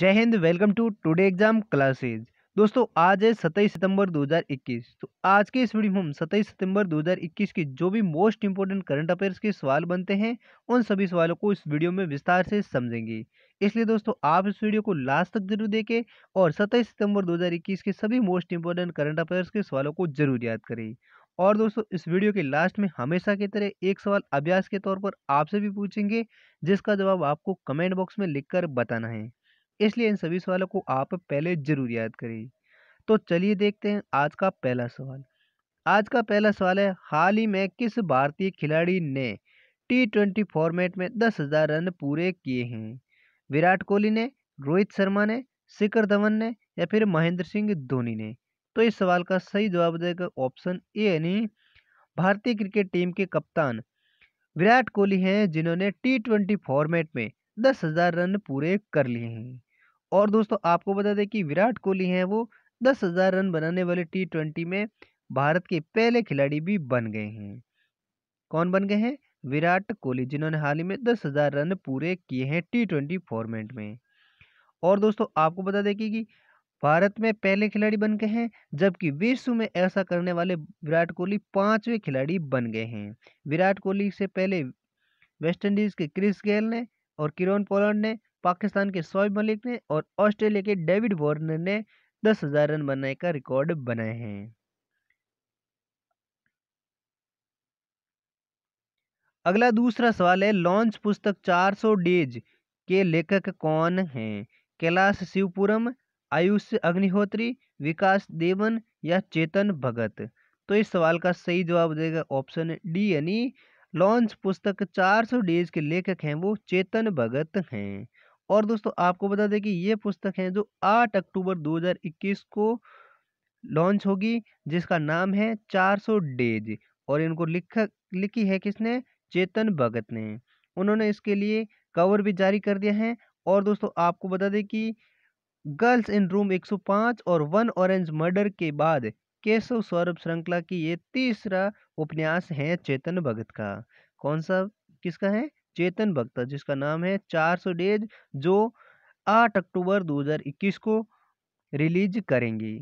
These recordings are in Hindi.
जय हिंद welcome to today exam classes दोस्तों आज है सत्ताईस सितंबर 2021 तो आज के इस वीडियो में हम सत्ताईस सितंबर 2021 के जो भी मोस्ट इंपोर्टेंट करंट अफेयर्स के सवाल बनते हैं उन सभी सवालों को इस वीडियो में विस्तार से समझेंगे इसलिए दोस्तों आप इस वीडियो को लास्ट तक जरूर देखें और सत्ताईस सितंबर दो के सभी मोस्ट इंपोर्टेंट करंट अफेयर्स के सवालों को जरूर याद करें और दोस्तों इस वीडियो के लास्ट में हमेशा की तरह एक सवाल अभ्यास के तौर पर आपसे भी पूछेंगे जिसका जवाब आपको कमेंट बॉक्स में लिखकर बताना है इसलिए इन सभी सवालों को आप पहले ज़रूर याद करिए तो चलिए देखते हैं आज का पहला सवाल आज का पहला सवाल है हाल ही में किस भारतीय खिलाड़ी ने टी ट्वेंटी फॉर्मेट में दस हज़ार रन पूरे किए हैं विराट कोहली ने रोहित शर्मा ने शिखर धवन ने या फिर महेंद्र सिंह धोनी ने तो इस सवाल का सही जवाब देगा ऑप्शन ए यानी भारतीय क्रिकेट टीम के कप्तान विराट कोहली हैं जिन्होंने टी ट्वेंटी फॉर्मेट में दस हज़ार रन पूरे कर लिए हैं और दोस्तों आपको बता दें कि विराट कोहली हैं वो दस हज़ार रन बनाने वाले टी ट्वेंटी में भारत के पहले खिलाड़ी भी बन गए हैं कौन बन गए हैं विराट कोहली जिन्होंने हाल ही में दस हज़ार रन पूरे किए हैं टी ट्वेंटी फॉर्मेट में और दोस्तों आपको बता दें कि भारत में पहले खिलाड़ी बन गए हैं जबकि विश्व में ऐसा करने वाले विराट कोहली पाँचवें खिलाड़ी बन गए हैं विराट कोहली से पहले वेस्टइंडीज़ के क्रिस गेल ने और किरण पोलर्ड ने पाकिस्तान के शोएब मलिक ने और ऑस्ट्रेलिया के डेविड वॉर्नर ने दस हजार रन बनाने का रिकॉर्ड बनाए हैं अगला दूसरा सवाल है लॉन्च पुस्तक 400 डेज के लेखक कौन हैं कैलाश शिवपुरम आयुष अग्निहोत्री विकास देवन या चेतन भगत तो इस सवाल का सही जवाब देगा ऑप्शन डी यानी लॉन्च पुस्तक 400 डेज के लेखक हैं वो चेतन भगत हैं और दोस्तों आपको बता दें कि ये पुस्तक है जो 8 अक्टूबर 2021 को लॉन्च होगी जिसका नाम है 400 डेज और इनको लिखक लिखी है किसने चेतन भगत ने उन्होंने इसके लिए कवर भी जारी कर दिया है और दोस्तों आपको बता दें कि गर्ल्स इन रूम 105 और वन ऑरेंज मर्डर के बाद केशव सौरभ श्रृंखला की ये तीसरा उपन्यास है चेतन भगत का कौन सा किसका है चेतन भक्त जिसका नाम है 400 डेज जो 8 अक्टूबर 2021 को रिलीज करेंगे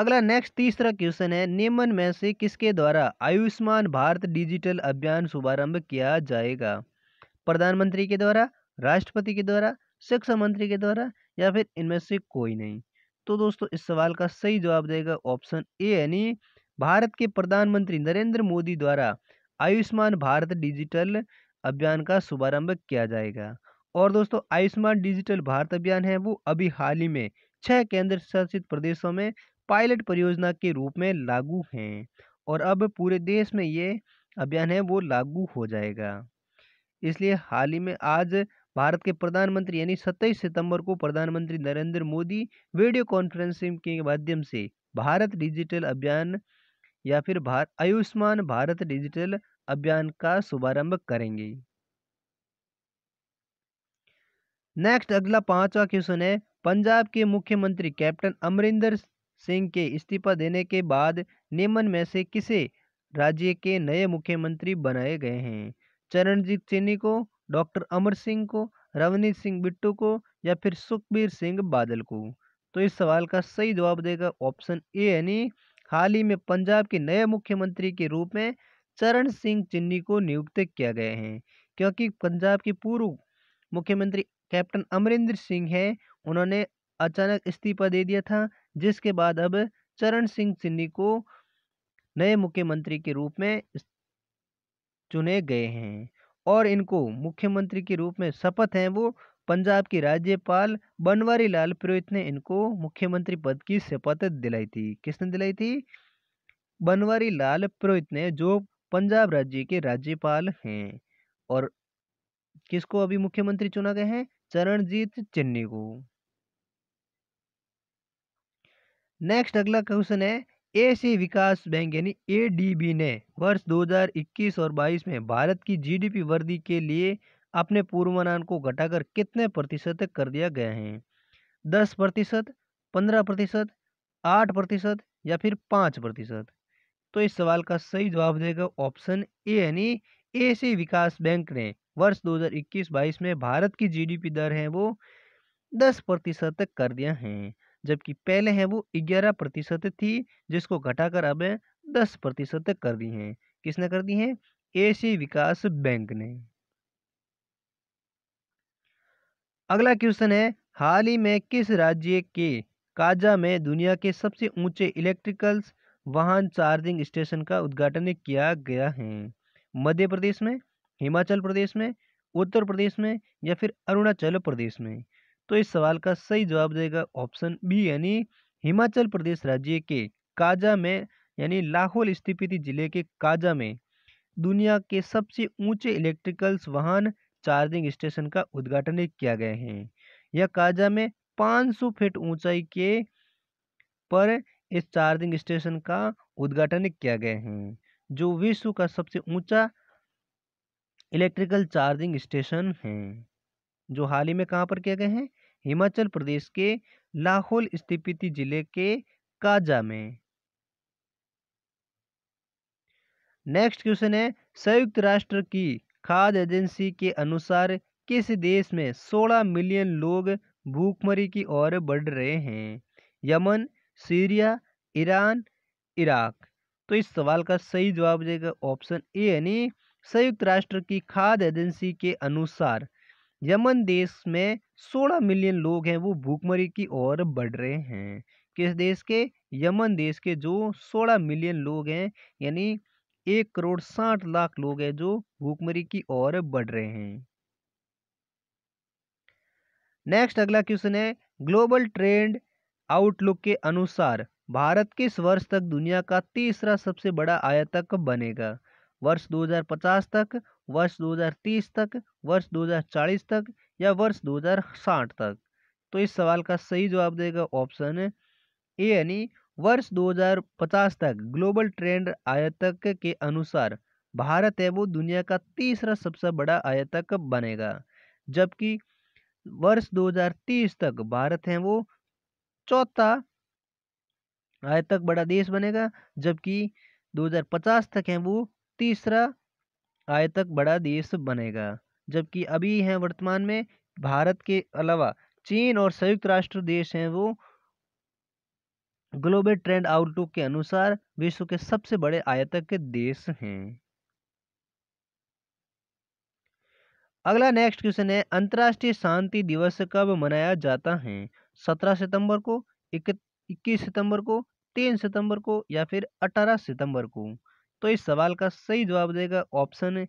अगला नेक्स्ट तीसरा क्वेश्चन है निम्न में से किसके द्वारा आयुष्मान भारत डिजिटल अभियान शुभारंभ किया जाएगा प्रधानमंत्री के द्वारा राष्ट्रपति के द्वारा शिक्षा मंत्री के द्वारा या फिर इनमें से कोई नहीं तो दोस्तों इस सवाल का सही जवाब देगा ऑप्शन ए यानी भारत के प्रधानमंत्री नरेंद्र मोदी द्वारा आयुष्मान भारत डिजिटल अभियान का शुभारंभ किया जाएगा और दोस्तों आयुष्मान डिजिटल भारत अभियान है वो अभी हाल ही में छह केंद्र शासित प्रदेशों में पायलट परियोजना के रूप में लागू हैं और अब पूरे देश में ये अभियान है वो लागू हो जाएगा इसलिए हाल ही में आज भारत के प्रधानमंत्री यानी 27 सितंबर को प्रधानमंत्री नरेंद्र मोदी वीडियो कॉन्फ्रेंसिंग के माध्यम से भारत डिजिटल अभियान या फिर भारत आयुष्मान भारत डिजिटल अभियान का शुभारंभ करेंगे नेक्स्ट अगला पांचवा क्वेश्चन है पंजाब के मुख्यमंत्री कैप्टन अमरिंदर सिंह के इस्तीफा देने के बाद निम्न में से किसे राज्य के नए मुख्यमंत्री बनाए गए हैं चरणजीत चन्नी को डॉक्टर अमर सिंह को रवनीत सिंह बिट्टू को या फिर सुखबीर सिंह बादल को तो इस सवाल का सही जवाब देगा ऑप्शन ए यानी हाल ही में पंजाब के नए मुख्यमंत्री के रूप में चरण सिंह चिन्नी को नियुक्त किया गया है क्योंकि पंजाब के पूर्व मुख्यमंत्री कैप्टन अमरिंदर सिंह हैं उन्होंने अचानक इस्तीफा दे दिया था जिसके बाद अब चरण सिंह चिन्नी को नए मुख्यमंत्री के रूप में चुने गए हैं और इनको मुख्यमंत्री के रूप में शपथ हैं वो पंजाब के राज्यपाल बनवारी लाल पुरोहित ने इनको मुख्यमंत्री पद की शपथ दिलाई थी किसने दिलाई थी बनवारी लाल पुरोहित ने जो पंजाब राज्य के राज्यपाल हैं और किसको अभी मुख्यमंत्री चुना गया है चरणजीत चन्नी को नेक्स्ट अगला क्वेश्चन है एसी विकास बैंक यानी एडीबी ने वर्ष 2021 और 22 में भारत की जीडीपी वृद्धि के लिए अपने पूर्वानुमान को घटाकर कितने प्रतिशत कर दिया गया है दस प्रतिशत पंद्रह प्रतिशत आठ प्रतिशत या फिर पाँच प्रतिशत तो इस सवाल का सही जवाब देगा ऑप्शन ए यानी एशियाई विकास बैंक ने वर्ष 2021-22 में भारत की जीडीपी दर है वो 10 प्रतिशत तक कर दिया है जबकि पहले है वो 11 प्रतिशत थी जिसको घटाकर अब 10 प्रतिशत तक कर दी है किसने कर दी है एशियाई विकास बैंक ने अगला क्वेश्चन है हाल ही में किस राज्य के काजा में दुनिया के सबसे ऊंचे इलेक्ट्रिकल्स वाहन चार्जिंग स्टेशन का उद्घाटन किया गया है मध्य प्रदेश में हिमाचल प्रदेश में उत्तर प्रदेश में या फिर अरुणाचल प्रदेश में तो इस सवाल का सही जवाब देगा ऑप्शन बी यानी हिमाचल प्रदेश राज्य के काजा में यानी लाहौल स्थिति जिले के काजा में दुनिया के सबसे ऊंचे इलेक्ट्रिकल्स वाहन चार्जिंग स्टेशन का उद्घाटन किया गया है यह काजा में 500 फीट ऊंचाई के पर इस चार्जिंग स्टेशन का उद्घाटन किया गया है जो विश्व का सबसे ऊंचा इलेक्ट्रिकल चार्जिंग स्टेशन है जो हाल ही में कहाँ पर किया गया है हिमाचल प्रदेश के लाहौल स्थिति जिले के काजा में नेक्स्ट क्वेश्चन है संयुक्त राष्ट्र की खाद्य एजेंसी के अनुसार किस देश में 16 मिलियन लोग भूखमरी की ओर बढ़ रहे हैं यमन सीरिया ईरान इराक तो इस सवाल का सही जवाब देगा ऑप्शन ए यानी संयुक्त राष्ट्र की खाद्य एजेंसी के अनुसार यमन देश में 16 मिलियन लोग हैं वो भूखमरी की ओर बढ़ रहे हैं किस देश के यमन देश के जो 16 मिलियन लोग हैं यानी एक करोड़ साठ लाख लोग हैं जो भूखमरी की ओर बढ़ रहे हैं नेक्स्ट अगला क्वेश्चन है ग्लोबल ट्रेंड आउटलुक के अनुसार भारत किस वर्ष तक दुनिया का तीसरा सबसे बड़ा आयातक बनेगा वर्ष 2050 तक वर्ष 2030 तक वर्ष 2040 तक या वर्ष 2060 तक तो इस सवाल का सही जवाब देगा ऑप्शन ए यानी वर्ष 2050 तक ग्लोबल ट्रेंड आयातक के अनुसार भारत है वो दुनिया का तीसरा सबसे बड़ा आयातक बनेगा जबकि वर्ष 2030 तक भारत है वो चौथा आय तक बड़ा देश बनेगा जबकि 2050 तक है वो तीसरा आय तक बड़ा देश बनेगा जबकि अभी हैं वर्तमान में भारत के अलावा चीन और संयुक्त राष्ट्र देश हैं वो ग्लोबल ट्रेंड आउटलुक के अनुसार विश्व के सबसे बड़े आयतक के देश हैं अगला नेक्स्ट क्वेश्चन है अंतर्राष्ट्रीय शांति दिवस कब मनाया जाता है सत्रह सितंबर को इक्कीस सितंबर को तीन सितंबर को या फिर अठारह सितंबर को तो इस सवाल का सही जवाब देगा ऑप्शन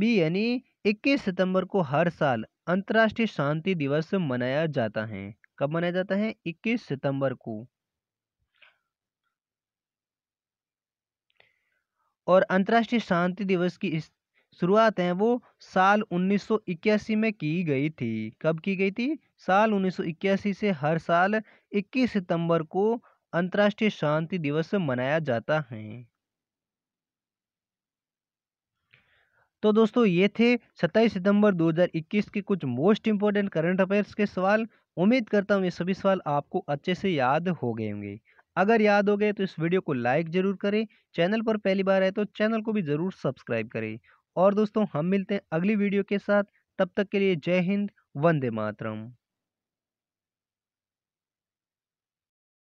बी यानी इक्कीस सितंबर को हर साल अंतर्राष्ट्रीय शांति दिवस मनाया जाता है कब मनाया जाता है इक्कीस सितंबर को और अंतर्राष्ट्रीय शांति दिवस की इस शुरुआत है वो साल 1981 में की गई थी कब की गई थी साल 1981 से हर साल 21 सितंबर को अंतर्राष्ट्रीय शांति दिवस मनाया जाता है तो दोस्तों ये थे 27 सितंबर 2021 के कुछ मोस्ट इम्पोर्टेंट करंट अफेयर्स के सवाल उम्मीद करता हूँ ये सभी सवाल आपको अच्छे से याद हो गए होंगे अगर याद हो गए तो इस वीडियो को लाइक ज़रूर करें चैनल पर पहली बार है तो चैनल को भी ज़रूर सब्सक्राइब करें और दोस्तों हम मिलते हैं अगली वीडियो के साथ तब तक के लिए जय हिंद वंदे मातरम